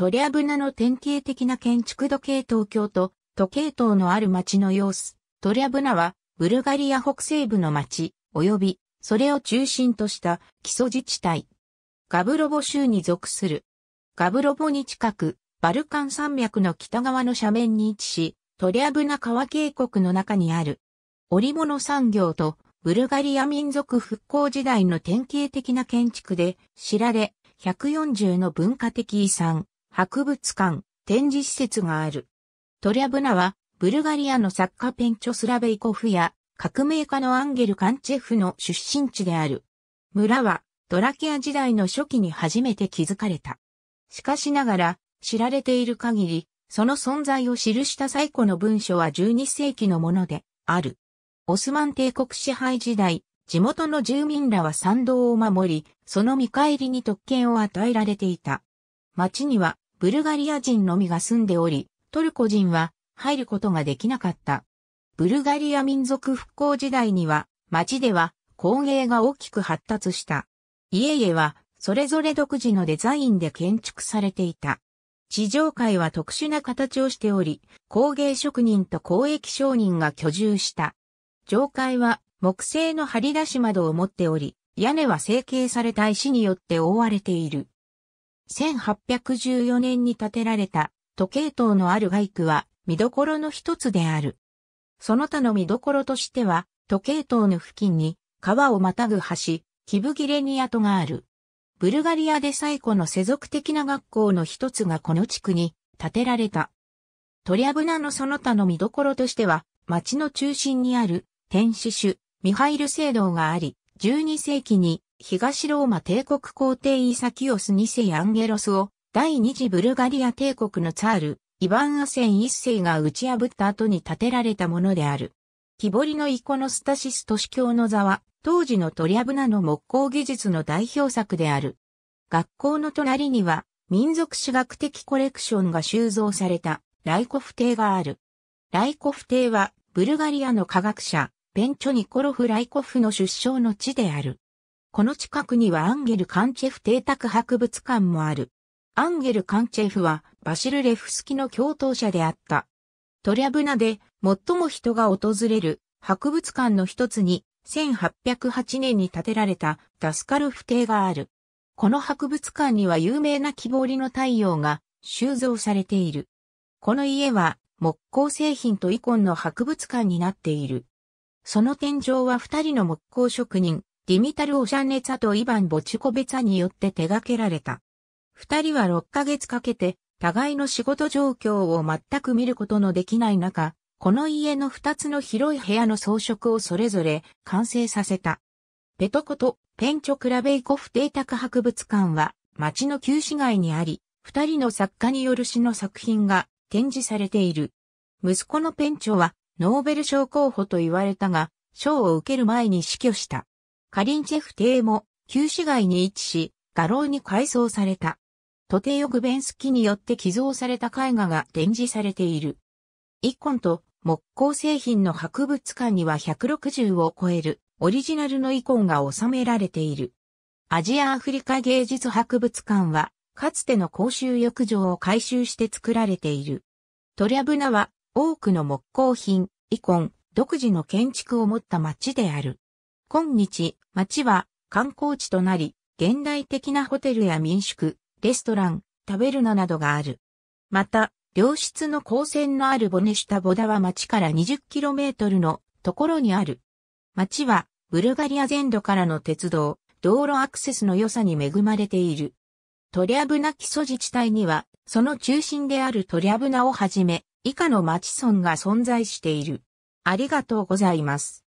トリアブナの典型的な建築土系東京と、時系統のある町の様子。トリアブナは、ブルガリア北西部の町、及び、それを中心とした基礎自治体。ガブロボ州に属する。ガブロボに近く、バルカン山脈の北側の斜面に位置し、トリアブナ川渓谷の中にある。織物産業とブルガリア民族復興時代の典型的な建築で知られ、140の文化的遺産、博物館、展示施設がある。トリャブナは、ブルガリアの作家ペンチョスラベイコフや、革命家のアンゲル・カンチェフの出身地である。村は、ドラキア時代の初期に初めて築かれた。しかしながら、知られている限り、その存在を記した最古の文書は12世紀のもので、ある。オスマン帝国支配時代、地元の住民らは賛同を守り、その見返りに特権を与えられていた。町にはブルガリア人のみが住んでおり、トルコ人は入ることができなかった。ブルガリア民族復興時代には、町では工芸が大きく発達した。家々はそれぞれ独自のデザインで建築されていた。地上界は特殊な形をしており、工芸職人と交易商人が居住した。上界は木製の張り出し窓を持っており、屋根は成形された石によって覆われている。1814年に建てられた時計塔のある街区は見どころの一つである。その他の見どころとしては、時計塔の付近に川をまたぐ橋、キブギレニアトがある。ブルガリアで最古の世俗的な学校の一つがこの地区に建てられた。トリアブナのその他の見どころとしては、町の中心にある天使種ミハイル聖堂があり、12世紀に東ローマ帝国皇帝イサキオス2世アンゲロスを、第二次ブルガリア帝国のツァール、イヴァン・アセン1世が打ち破った後に建てられたものである。木彫りのイコノスタシス都市教の座は、当時のトリアブナの木工技術の代表作である。学校の隣には、民族史学的コレクションが収蔵された、ライコフ帝がある。ライコフ帝は、ブルガリアの科学者、ペンチョニコロフ・ライコフの出生の地である。この近くにはアンゲル・カンチェフ邸宅博物館もある。アンゲル・カンチェフはバシル・レフスキの共闘者であった。トリャブナで最も人が訪れる博物館の一つに1808年に建てられたダスカルフ邸がある。この博物館には有名な木彫りの太陽が収蔵されている。この家は木工製品とイコンの博物館になっている。その天井は二人の木工職人、ディミタル・オシャネツァとイヴァン・ボチュコベツァによって手掛けられた。二人は6ヶ月かけて、互いの仕事状況を全く見ることのできない中、この家の二つの広い部屋の装飾をそれぞれ完成させた。ペトコとペンチョクラベイコフ邸宅博物館は町の旧市街にあり、二人の作家による詩の作品が展示されている。息子のペンチョはノーベル賞候補と言われたが、賞を受ける前に死去した。カリンチェフ邸も旧市街に位置し、画廊に改装された。トテヨグベンスキによって寄贈された絵画が展示されている。イコンと木工製品の博物館には160を超えるオリジナルのイコンが収められている。アジア・アフリカ芸術博物館は、かつての公衆浴場を改修して作られている。トリャブナは多くの木工品、イコン、独自の建築を持った街である。今日、町は観光地となり、現代的なホテルや民宿、レストラン、食べるのなどがある。また、良質の光線のあるボネシュタボダは町から 20km のところにある。町は、ブルガリア全土からの鉄道、道路アクセスの良さに恵まれている。トリャブナ基礎自治体には、その中心であるトリャブナをはじめ、以下の町村が存在している。ありがとうございます。